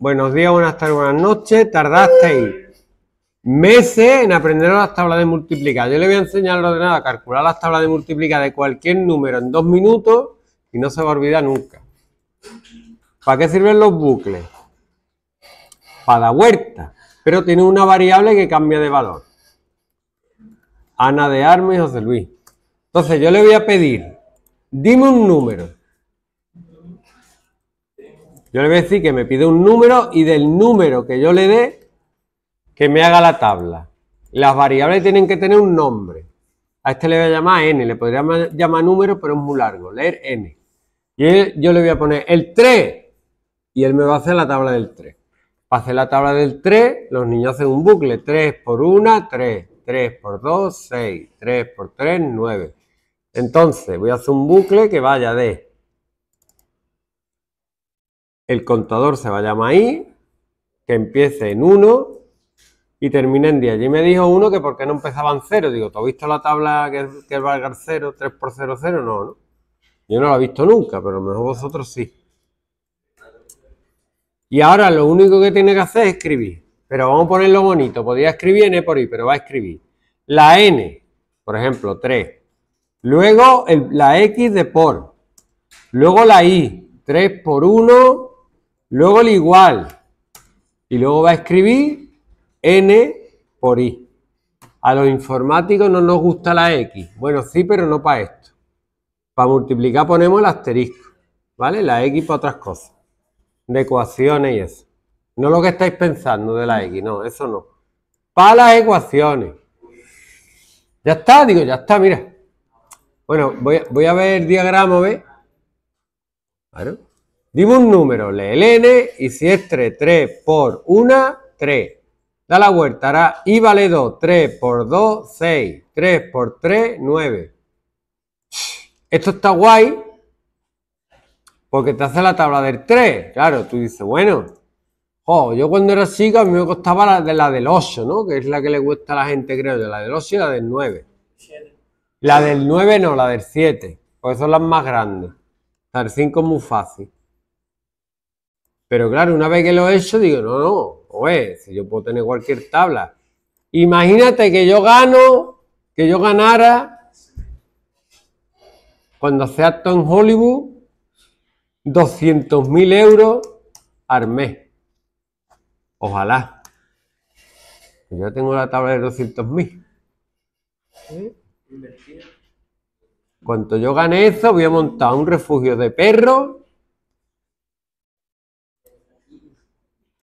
Buenos días, buenas tardes, buenas noches. Tardasteis meses en aprender las tablas de multiplicar. Yo le voy a enseñar lo de a calcular las tablas de multiplicar de cualquier número en dos minutos y no se va a olvidar nunca. ¿Para qué sirven los bucles? Para la huerta, pero tiene una variable que cambia de valor. Ana de Arme y José Luis. Entonces yo le voy a pedir, dime un número yo le voy a decir que me pide un número y del número que yo le dé, que me haga la tabla. Las variables tienen que tener un nombre. A este le voy a llamar n, le podría llamar número, pero es muy largo, leer n. Y yo le voy a poner el 3 y él me va a hacer la tabla del 3. Para hacer la tabla del 3, los niños hacen un bucle. 3 por 1, 3. 3 por 2, 6. 3 por 3, 9. Entonces, voy a hacer un bucle que vaya de el contador se va a llamar i, que empiece en 1 y termine en 10. Y me dijo uno que por qué no empezaba en 0. Digo, ¿tú has visto la tabla que, que valga 0, 3 por 0, 0? No, no. Yo no la he visto nunca, pero a lo mejor vosotros sí. Y ahora lo único que tiene que hacer es escribir. Pero vamos a ponerlo bonito. Podría escribir n por i, pero va a escribir la n, por ejemplo, 3. Luego la x de por. Luego la i, 3 por 1, luego el igual, y luego va a escribir n por i. A los informáticos no nos gusta la x. Bueno, sí, pero no para esto. Para multiplicar ponemos el asterisco, ¿vale? La x para otras cosas, de ecuaciones y eso. No lo que estáis pensando de la x, no, eso no. Para las ecuaciones. Ya está, digo, ya está, mira. Bueno, voy a, ver el diagrama, ¿ves? ¿Vale? Dime un número, lee el n y si es 3, 3 por 1, 3. Da la vuelta, hará y vale 2, 3 por 2, 6, 3 por 3, 9. Esto está guay porque te hace la tabla del 3. Claro, tú dices, bueno, oh, yo cuando era chica a mí me costaba la, de la del 8, ¿no? Que es la que le cuesta a la gente, creo yo, la del 8 y la del 9. La del 9 no, la del 7, porque son las más grandes. La del 5 es muy fácil. Pero claro, una vez que lo he hecho, digo, no, no, o pues, si yo puedo tener cualquier tabla. Imagínate que yo gano, que yo ganara, cuando hace acto en Hollywood, 200.000 euros al mes. Ojalá. Pues yo tengo la tabla de 200.000. ¿Eh? Cuando yo gane eso, voy a montar un refugio de perros